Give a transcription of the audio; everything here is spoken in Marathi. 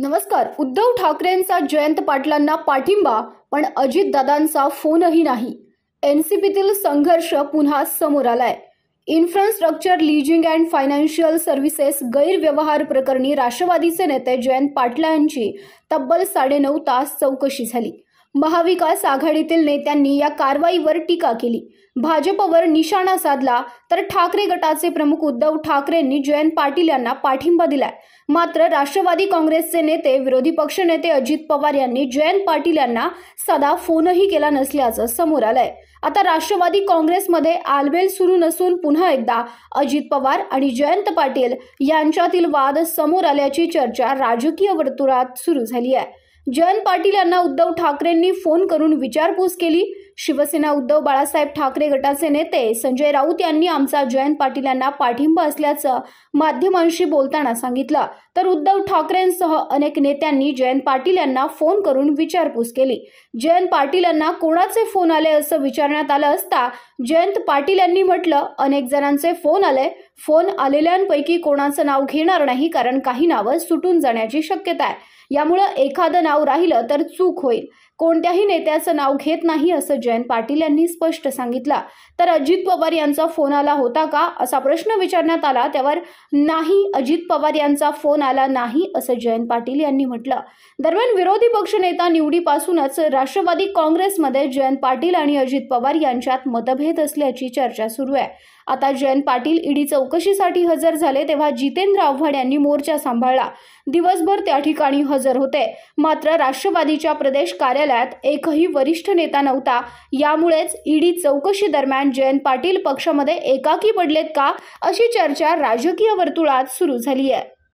नमस्कार उद्धव ठाकरेंचा जयंत पाटलांना पाठिंबा पण अजितदादांचा फोनही नाही एन सी पीतील संघर्ष पुन्हा समोर आलाय infrastructure leasing and financial services गैरव्यवहार प्रकरणी राष्ट्रवादीचे नेते जयंत पाटला यांची तब्बल साडेनऊ तास चौकशी झाली महाविकास आघाडीतील नेत्यांनी या कारवाईवर टीका केली भाजपवर निशाणा साधला तर ठाकरे गटाचे प्रमुख उद्धव ठाकरेंनी जयंत पाटील यांना पाठिंबा दिलाय मात्र राष्ट्रवादी काँग्रेसचे नेते विरोधी पक्षनेते अजित पवार यांनी जयंत पाटील यांना सदा फोनही केला नसल्याचं समोर आलंय आता राष्ट्रवादी काँग्रेसमध्ये आलबेल सुरू नसून पुन्हा एकदा अजित पवार आणि जयंत पाटील यांच्यातील वाद समोर आल्याची चर्चा राजकीय वर्तुळात सुरू झाली आहे जयंत पाटील यांना उद्धव ठाकरेंनी फोन करून विचारपूस केली शिवसेना उद्धव बाळासाहेब ठाकरे गटाचे नेते संजय राऊत यांनी आमचा जयंत पाटील यांना पाठिंबा असल्याचं माध्यमांशी बोलताना सांगितलं तर उद्धव ठाकरेंसह अनेक नेत्यांनी जयंत पाटील यांना फोन करून विचारपूस केली जयंत पाटील यांना कोणाचे फोन आले असं विचारण्यात आलं असता जयंत पाटील यांनी म्हटलं अनेक जणांचे फोन आले फोन आलेल्यांपैकी कोणाचं नाव घेणार नाही कारण काही नावं सुटून जाण्याची शक्यता आहे यामुळं एखादं नाव राहिलं तर चूक होईल कोणत्याही नेत्याचं नाव घेत नाही असं जयंत पाटील यांनी स्पष्ट सांगितलं तर अजित पवार यांचा फोन आला होता का असा प्रश्न विचारण्यात आला त्यावर नाही अजित पवार यांचा फोन आला नाही असं जयंत पाटील यांनी म्हटलं दरम्यान विरोधी पक्षनेता निवडीपासूनच राष्ट्रवादी काँग्रेसमध्ये जयंत पाटील आणि अजित पवार यांच्यात मतभेद असल्याची चर्चा सुरू आहे आता जयंत पाटील ईडी चौक चौकशीसाठी हजर झाले तेव्हा जितेंद्र आव्हाड यांनी मोर्चा सांभाळला दिवसभर त्या ठिकाणी हजर होते मात्र राष्ट्रवादीच्या प्रदेश कार्यालयात एकही वरिष्ठ नेता नव्हता यामुळेच ईडी चौकशी दरम्यान जयंत पाटील पक्षामध्ये एकाकी पडलेत का अशी चर्चा राजकीय वर्तुळात सुरू झाली आहे